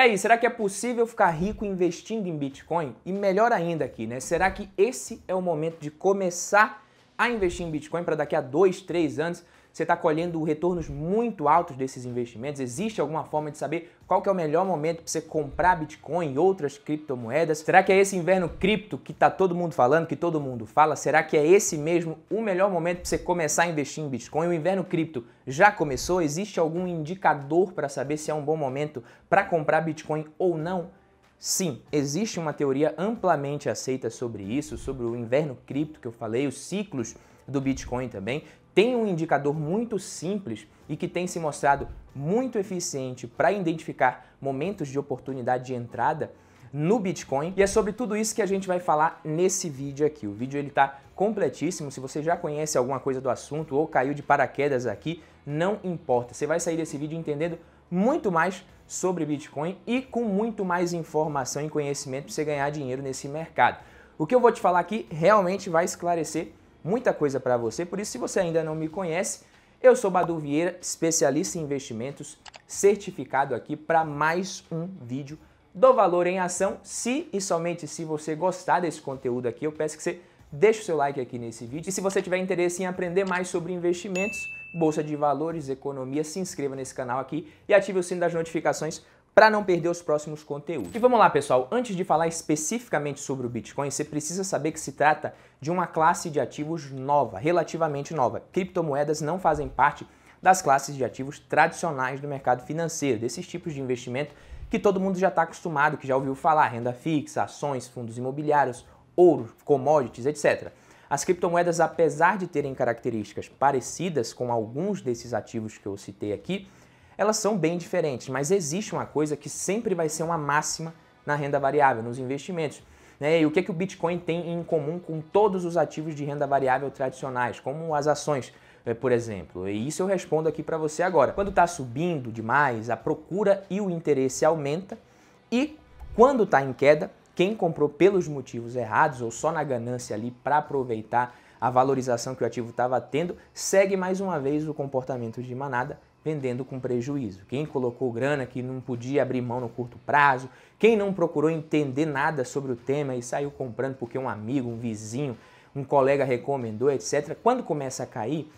E aí, será que é possível ficar rico investindo em Bitcoin? E melhor ainda aqui, né? Será que esse é o momento de começar a investir em Bitcoin para daqui a dois, três anos você está colhendo retornos muito altos desses investimentos? Existe alguma forma de saber qual é o melhor momento para você comprar Bitcoin e outras criptomoedas? Será que é esse inverno cripto que está todo mundo falando, que todo mundo fala? Será que é esse mesmo o melhor momento para você começar a investir em Bitcoin? O inverno cripto já começou? Existe algum indicador para saber se é um bom momento para comprar Bitcoin ou não? Sim, existe uma teoria amplamente aceita sobre isso, sobre o inverno cripto que eu falei, os ciclos do Bitcoin também tem um indicador muito simples e que tem se mostrado muito eficiente para identificar momentos de oportunidade de entrada no Bitcoin. E é sobre tudo isso que a gente vai falar nesse vídeo aqui. O vídeo ele está completíssimo. Se você já conhece alguma coisa do assunto ou caiu de paraquedas aqui, não importa. Você vai sair desse vídeo entendendo muito mais sobre Bitcoin e com muito mais informação e conhecimento para você ganhar dinheiro nesse mercado. O que eu vou te falar aqui realmente vai esclarecer muita coisa para você. Por isso, se você ainda não me conhece, eu sou Badu Vieira, especialista em investimentos, certificado aqui para mais um vídeo do Valor em Ação. Se e somente se você gostar desse conteúdo aqui, eu peço que você deixe o seu like aqui nesse vídeo. E se você tiver interesse em aprender mais sobre investimentos, bolsa de valores, economia, se inscreva nesse canal aqui e ative o sino das notificações para não perder os próximos conteúdos. E vamos lá, pessoal, antes de falar especificamente sobre o Bitcoin, você precisa saber que se trata de uma classe de ativos nova, relativamente nova. Criptomoedas não fazem parte das classes de ativos tradicionais do mercado financeiro, desses tipos de investimento que todo mundo já está acostumado, que já ouviu falar, renda fixa, ações, fundos imobiliários, ouro, commodities, etc. As criptomoedas, apesar de terem características parecidas com alguns desses ativos que eu citei aqui, elas são bem diferentes, mas existe uma coisa que sempre vai ser uma máxima na renda variável, nos investimentos. Né? E o que, é que o Bitcoin tem em comum com todos os ativos de renda variável tradicionais, como as ações, eh, por exemplo? E isso eu respondo aqui para você agora. Quando está subindo demais, a procura e o interesse aumenta, e quando está em queda, quem comprou pelos motivos errados ou só na ganância ali para aproveitar a valorização que o ativo estava tendo, segue mais uma vez o comportamento de manada vendendo com prejuízo. Quem colocou grana que não podia abrir mão no curto prazo, quem não procurou entender nada sobre o tema e saiu comprando porque um amigo, um vizinho, um colega recomendou, etc. Quando começa a cair,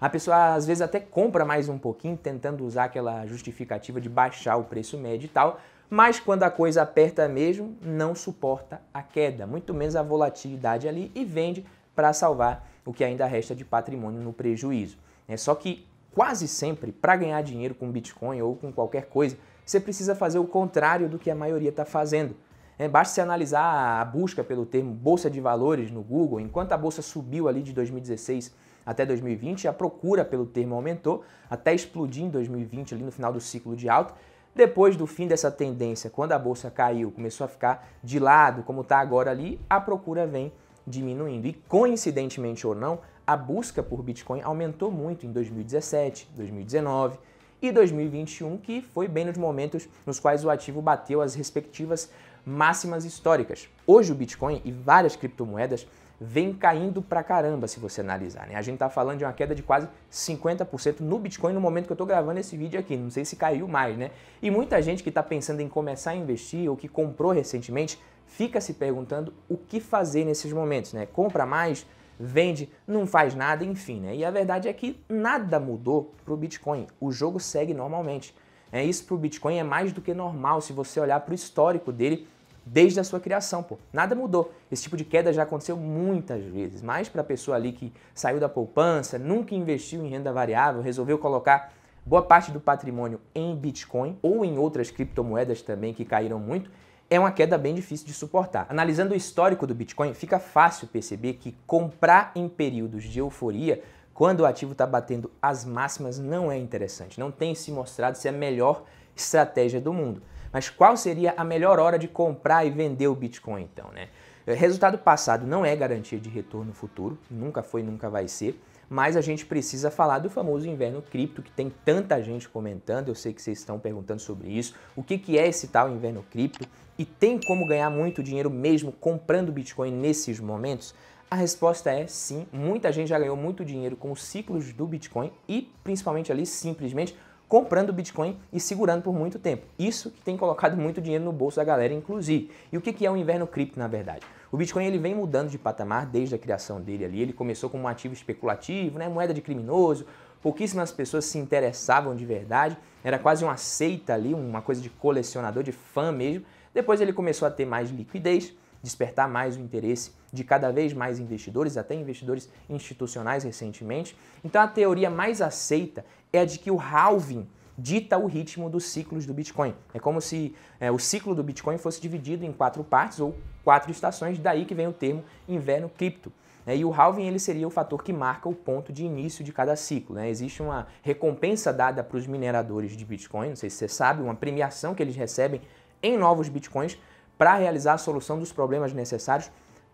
a pessoa às vezes até compra mais um pouquinho, tentando usar aquela justificativa de baixar o preço médio e tal, mas quando a coisa aperta mesmo, não suporta a queda, muito menos a volatilidade ali e vende para salvar o que ainda resta de patrimônio no prejuízo. É só que Quase sempre, para ganhar dinheiro com Bitcoin ou com qualquer coisa, você precisa fazer o contrário do que a maioria está fazendo. É, basta você analisar a busca pelo termo bolsa de valores no Google, enquanto a bolsa subiu ali de 2016 até 2020, a procura pelo termo aumentou até explodir em 2020 ali no final do ciclo de alta. Depois do fim dessa tendência, quando a bolsa caiu, começou a ficar de lado, como está agora ali, a procura vem diminuindo. E coincidentemente ou não, a busca por Bitcoin aumentou muito em 2017, 2019 e 2021, que foi bem nos momentos nos quais o ativo bateu as respectivas máximas históricas. Hoje o Bitcoin e várias criptomoedas vem caindo pra caramba se você analisar. Né? A gente tá falando de uma queda de quase 50% no Bitcoin no momento que eu tô gravando esse vídeo aqui. Não sei se caiu mais, né? E muita gente que está pensando em começar a investir ou que comprou recentemente fica se perguntando o que fazer nesses momentos, né? Compra mais? vende, não faz nada, enfim, né? E a verdade é que nada mudou para o Bitcoin. O jogo segue normalmente. É isso para o Bitcoin é mais do que normal se você olhar para o histórico dele desde a sua criação, pô. Nada mudou. Esse tipo de queda já aconteceu muitas vezes, mas para a pessoa ali que saiu da poupança, nunca investiu em renda variável, resolveu colocar boa parte do patrimônio em Bitcoin ou em outras criptomoedas também que caíram muito, é uma queda bem difícil de suportar. Analisando o histórico do Bitcoin, fica fácil perceber que comprar em períodos de euforia, quando o ativo está batendo as máximas, não é interessante. Não tem se mostrado se é a melhor estratégia do mundo. Mas qual seria a melhor hora de comprar e vender o Bitcoin então, né? Eh, resultado passado não é garantia de retorno futuro, nunca foi, nunca vai ser mas a gente precisa falar do famoso inverno cripto, que tem tanta gente comentando, eu sei que vocês estão perguntando sobre isso, o que, que é esse tal inverno cripto e tem como ganhar muito dinheiro mesmo comprando Bitcoin nesses momentos? A resposta é sim, muita gente já ganhou muito dinheiro com os ciclos do Bitcoin e principalmente ali simplesmente comprando Bitcoin e segurando por muito tempo. Isso que tem colocado muito dinheiro no bolso da galera, inclusive. E o que é o inverno cripto, na verdade? O Bitcoin ele vem mudando de patamar desde a criação dele ali. Ele começou como um ativo especulativo, né? moeda de criminoso, pouquíssimas pessoas se interessavam de verdade, era quase uma seita ali, uma coisa de colecionador, de fã mesmo. Depois ele começou a ter mais liquidez, despertar mais o interesse de cada vez mais investidores, até investidores institucionais recentemente. Então a teoria mais aceita é a de que o halving dita o ritmo dos ciclos do Bitcoin. É como se é, o ciclo do Bitcoin fosse dividido em quatro partes ou quatro estações, daí que vem o termo inverno cripto. É, e o halving ele seria o fator que marca o ponto de início de cada ciclo. Né? Existe uma recompensa dada para os mineradores de Bitcoin, não sei se você sabe, uma premiação que eles recebem em novos Bitcoins para realizar a solução dos problemas necessários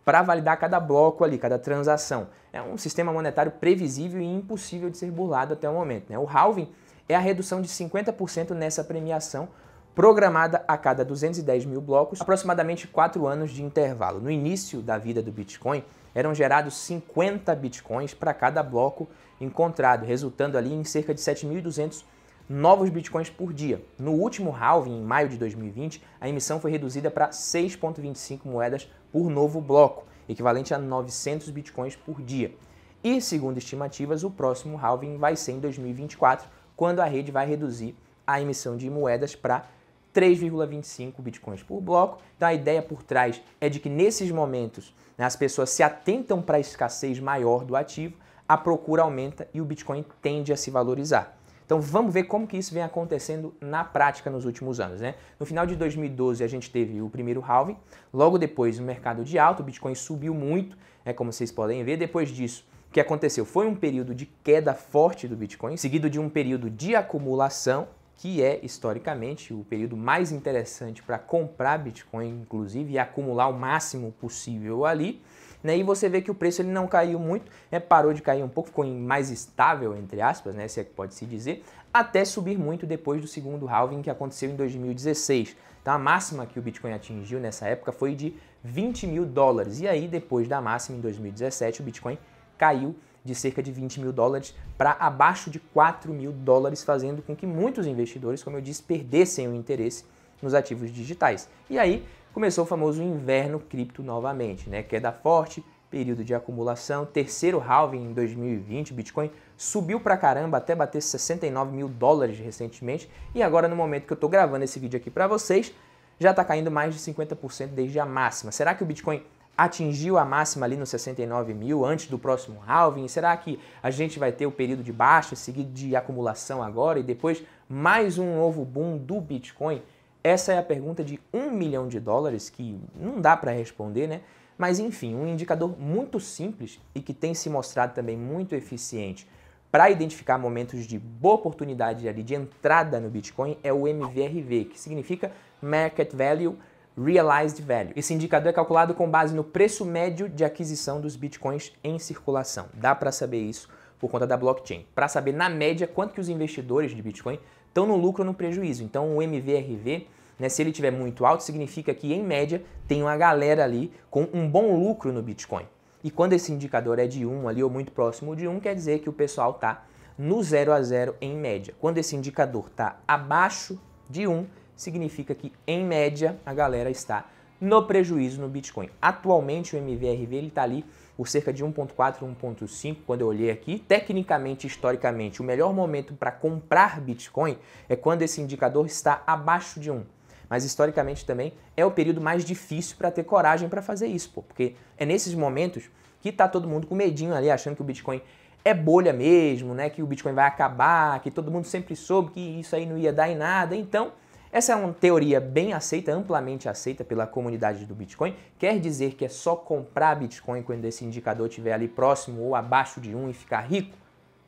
para validar cada bloco ali, cada transação. É um sistema monetário previsível e impossível de ser burlado até o momento. Né? O halving é a redução de 50% nessa premiação programada a cada 210 mil blocos, aproximadamente 4 anos de intervalo. No início da vida do Bitcoin, eram gerados 50 bitcoins para cada bloco encontrado, resultando ali em cerca de 7.200 novos bitcoins por dia. No último halving, em maio de 2020, a emissão foi reduzida para 6,25 moedas por novo bloco, equivalente a 900 bitcoins por dia. E, segundo estimativas, o próximo halving vai ser em 2024, quando a rede vai reduzir a emissão de moedas para 3,25 bitcoins por bloco. Então a ideia por trás é de que nesses momentos né, as pessoas se atentam para a escassez maior do ativo, a procura aumenta e o Bitcoin tende a se valorizar. Então vamos ver como que isso vem acontecendo na prática nos últimos anos. Né? No final de 2012 a gente teve o primeiro halving, logo depois o mercado de alto, o Bitcoin subiu muito, é como vocês podem ver. Depois disso, o que aconteceu foi um período de queda forte do Bitcoin, seguido de um período de acumulação, que é historicamente o período mais interessante para comprar Bitcoin, inclusive, e acumular o máximo possível ali. Né? E você vê que o preço ele não caiu muito, né? parou de cair um pouco, ficou mais estável, entre aspas, né? se é que pode se dizer, até subir muito depois do segundo halving que aconteceu em 2016. Então A máxima que o Bitcoin atingiu nessa época foi de 20 mil dólares. E aí, depois da máxima em 2017, o Bitcoin caiu de cerca de 20 mil dólares para abaixo de 4 mil dólares, fazendo com que muitos investidores, como eu disse, perdessem o interesse nos ativos digitais. E aí, começou o famoso inverno cripto novamente, né? Queda forte, período de acumulação, terceiro halving em 2020, Bitcoin subiu pra caramba até bater 69 mil dólares recentemente, e agora no momento que eu tô gravando esse vídeo aqui para vocês, já está caindo mais de 50% desde a máxima. Será que o Bitcoin atingiu a máxima ali nos 69 mil antes do próximo halving? Será que a gente vai ter o período de baixa seguido de acumulação agora e depois mais um novo boom do Bitcoin? Essa é a pergunta de um milhão de dólares que não dá para responder, né? Mas enfim, um indicador muito simples e que tem se mostrado também muito eficiente para identificar momentos de boa oportunidade ali de entrada no Bitcoin é o MVRV, que significa Market Value Realized Value. Esse indicador é calculado com base no preço médio de aquisição dos bitcoins em circulação. Dá para saber isso por conta da blockchain. Para saber na média quanto que os investidores de Bitcoin estão no lucro ou no prejuízo. Então o MVRV né? Se ele tiver muito alto, significa que, em média, tem uma galera ali com um bom lucro no Bitcoin. E quando esse indicador é de 1 ali ou muito próximo de 1, quer dizer que o pessoal está no 0 a 0 em média. Quando esse indicador está abaixo de 1, significa que, em média, a galera está no prejuízo no Bitcoin. Atualmente o MVRV está ali por cerca de 1.4, 1.5 quando eu olhei aqui. Tecnicamente, historicamente, o melhor momento para comprar Bitcoin é quando esse indicador está abaixo de 1 mas historicamente também é o período mais difícil para ter coragem para fazer isso, pô, porque é nesses momentos que tá todo mundo com medinho ali, achando que o Bitcoin é bolha mesmo, né, que o Bitcoin vai acabar, que todo mundo sempre soube que isso aí não ia dar em nada. Então, essa é uma teoria bem aceita, amplamente aceita pela comunidade do Bitcoin. Quer dizer que é só comprar Bitcoin quando esse indicador estiver ali próximo ou abaixo de um e ficar rico?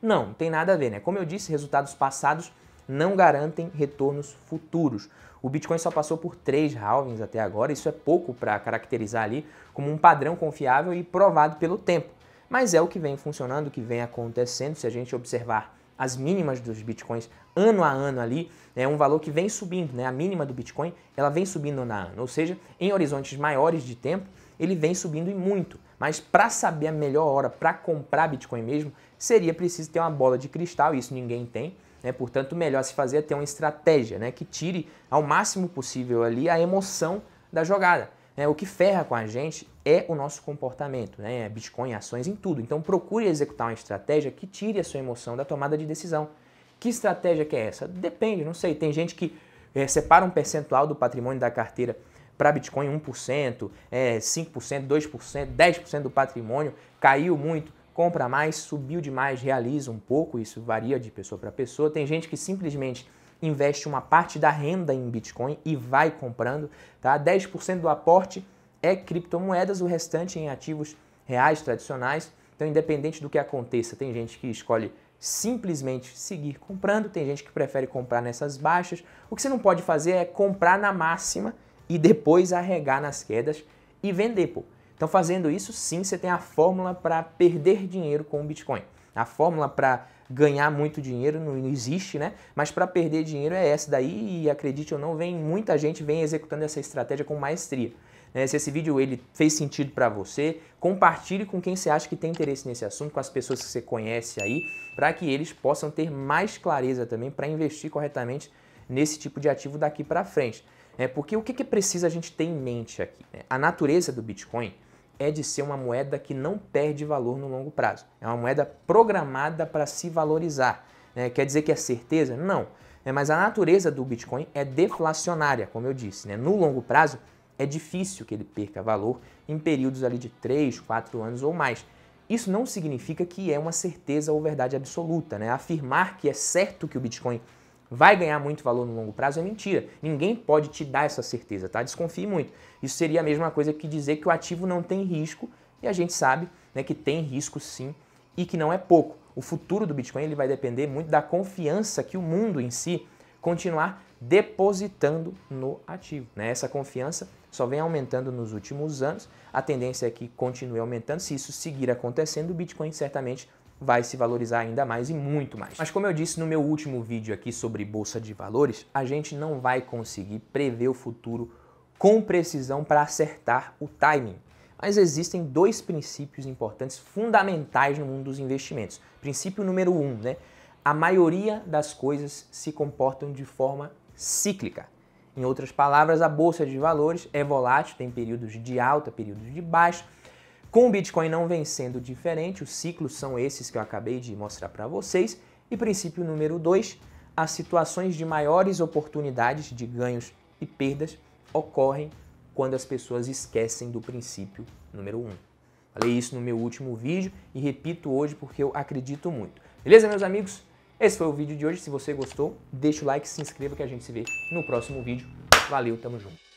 Não, não tem nada a ver, né? Como eu disse, resultados passados não garantem retornos futuros. O Bitcoin só passou por três halvings até agora, isso é pouco para caracterizar ali como um padrão confiável e provado pelo tempo. Mas é o que vem funcionando, o que vem acontecendo, se a gente observar as mínimas dos bitcoins ano a ano ali, é um valor que vem subindo, né? A mínima do Bitcoin, ela vem subindo ano a ano, ou seja, em horizontes maiores de tempo, ele vem subindo e muito. Mas para saber a melhor hora para comprar Bitcoin mesmo, seria preciso ter uma bola de cristal, e isso ninguém tem né? Portanto, o melhor se fazer é ter uma estratégia né? que tire ao máximo possível ali a emoção da jogada. Né? O que ferra com a gente é o nosso comportamento, né? É Bitcoin, ações, em tudo. Então procure executar uma estratégia que tire a sua emoção da tomada de decisão. Que estratégia que é essa? Depende, não sei. Tem gente que é, separa um percentual do patrimônio da carteira para Bitcoin 1%, é, 5%, 2%, 10% do patrimônio, caiu muito, compra mais, subiu demais, realiza um pouco, isso varia de pessoa para pessoa. Tem gente que simplesmente investe uma parte da renda em Bitcoin e vai comprando, tá? 10% do aporte é criptomoedas, o restante em ativos reais tradicionais. Então, independente do que aconteça, tem gente que escolhe simplesmente seguir comprando, tem gente que prefere comprar nessas baixas. O que você não pode fazer é comprar na máxima e depois arregar nas quedas e vender, pô. Então, fazendo isso, sim, você tem a fórmula para perder dinheiro com o Bitcoin. A fórmula para ganhar muito dinheiro não existe, né? Mas para perder dinheiro é essa daí e acredite ou não, vem muita gente vem executando essa estratégia com maestria. Né? Se esse vídeo ele fez sentido para você, compartilhe com quem você acha que tem interesse nesse assunto, com as pessoas que você conhece aí, para que eles possam ter mais clareza também para investir corretamente nesse tipo de ativo daqui para frente. É, porque o que, que precisa a gente ter em mente aqui? Né? A natureza do Bitcoin é de ser uma moeda que não perde valor no longo prazo. É uma moeda programada para se valorizar. Né? quer dizer que é certeza? Não. É, mas a natureza do Bitcoin é deflacionária, como eu disse. Né? No longo prazo, é difícil que ele perca valor em períodos ali de 3, 4 anos ou mais. Isso não significa que é uma certeza ou verdade absoluta. Né? Afirmar que é certo que o Bitcoin vai ganhar muito valor no longo prazo é mentira. Ninguém pode te dar essa certeza, tá? Desconfie muito. Isso seria a mesma coisa que dizer que o ativo não tem risco e a gente sabe né, que tem risco sim e que não é pouco. O futuro do Bitcoin ele vai depender muito da confiança que o mundo em si continuar depositando no ativo. Né? Essa confiança só vem aumentando nos últimos anos. A tendência é que continue aumentando. Se isso seguir acontecendo, o Bitcoin certamente vai se valorizar ainda mais e muito mais. Mas como eu disse no meu último vídeo aqui sobre bolsa de valores, a gente não vai conseguir prever o futuro com precisão para acertar o timing. Mas existem dois princípios importantes, fundamentais no mundo dos investimentos. Princípio número um, né? A maioria das coisas se comportam de forma cíclica. Em outras palavras, a bolsa de valores é volátil, tem períodos de alta, períodos de baixa com o Bitcoin não vem sendo diferente, os ciclos são esses que eu acabei de mostrar para vocês. E princípio número 2, as situações de maiores oportunidades de ganhos e perdas ocorrem quando as pessoas esquecem do princípio número 1. Um. Falei isso no meu último vídeo e repito hoje porque eu acredito muito. Beleza, meus amigos? Esse foi o vídeo de hoje. Se você gostou, deixa o like, se inscreva que a gente se vê no próximo vídeo. Valeu, tamo junto.